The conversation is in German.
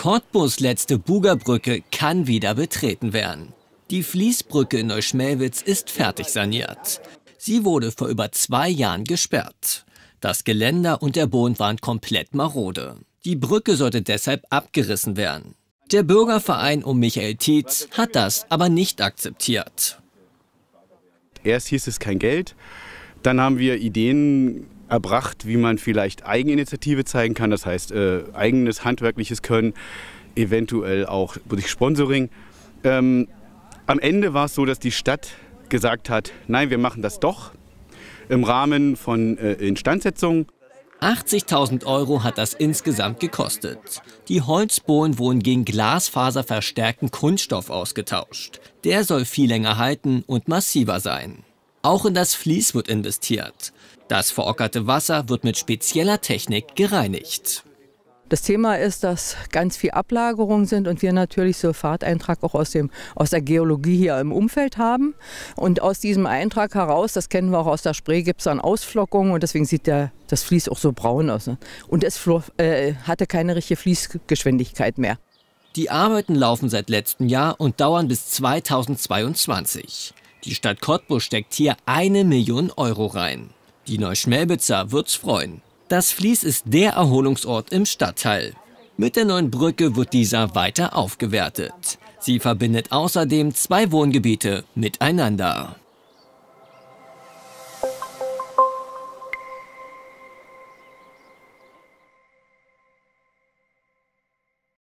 Cottbus letzte Bugerbrücke kann wieder betreten werden. Die Fließbrücke in Neuschmelwitz ist fertig saniert. Sie wurde vor über zwei Jahren gesperrt. Das Geländer und der Boden waren komplett marode. Die Brücke sollte deshalb abgerissen werden. Der Bürgerverein um Michael Tietz hat das aber nicht akzeptiert. Erst hieß es kein Geld, dann haben wir Ideen erbracht, wie man vielleicht Eigeninitiative zeigen kann, das heißt äh, eigenes handwerkliches Können, eventuell auch durch Sponsoring. Ähm, am Ende war es so, dass die Stadt gesagt hat, nein, wir machen das doch im Rahmen von äh, Instandsetzungen. 80.000 Euro hat das insgesamt gekostet. Die Holzbohlen wurden gegen glasfaserverstärkten Kunststoff ausgetauscht. Der soll viel länger halten und massiver sein. Auch in das Fließ wird investiert. Das verockerte Wasser wird mit spezieller Technik gereinigt. Das Thema ist, dass ganz viel Ablagerungen sind und wir natürlich Sulfateintrag auch aus, dem, aus der Geologie hier im Umfeld haben. Und aus diesem Eintrag heraus, das kennen wir auch aus der Spree, gibt es dann Ausflockungen und deswegen sieht der, das Fließ auch so braun aus. Ne? Und es äh, hatte keine richtige Fließgeschwindigkeit mehr. Die Arbeiten laufen seit letztem Jahr und dauern bis 2022. Die Stadt Cottbus steckt hier eine Million Euro rein. Die Neuschmelbitzer wird's freuen. Das Fließ ist der Erholungsort im Stadtteil. Mit der neuen Brücke wird dieser weiter aufgewertet. Sie verbindet außerdem zwei Wohngebiete miteinander.